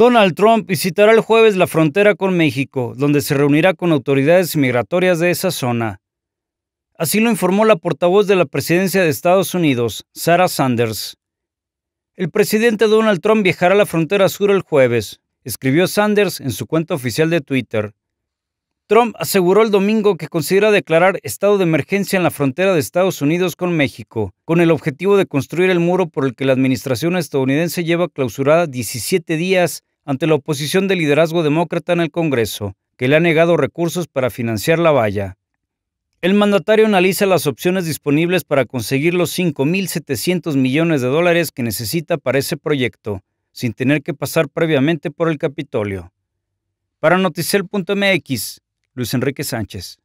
Donald Trump visitará el jueves la frontera con México, donde se reunirá con autoridades migratorias de esa zona. Así lo informó la portavoz de la presidencia de Estados Unidos, Sarah Sanders. El presidente Donald Trump viajará a la frontera sur el jueves, escribió Sanders en su cuenta oficial de Twitter. Trump aseguró el domingo que considera declarar estado de emergencia en la frontera de Estados Unidos con México, con el objetivo de construir el muro por el que la administración estadounidense lleva clausurada 17 días ante la oposición del liderazgo demócrata en el Congreso, que le ha negado recursos para financiar la valla. El mandatario analiza las opciones disponibles para conseguir los 5.700 millones de dólares que necesita para ese proyecto, sin tener que pasar previamente por el Capitolio. Para Noticel.mx, Luis Enrique Sánchez.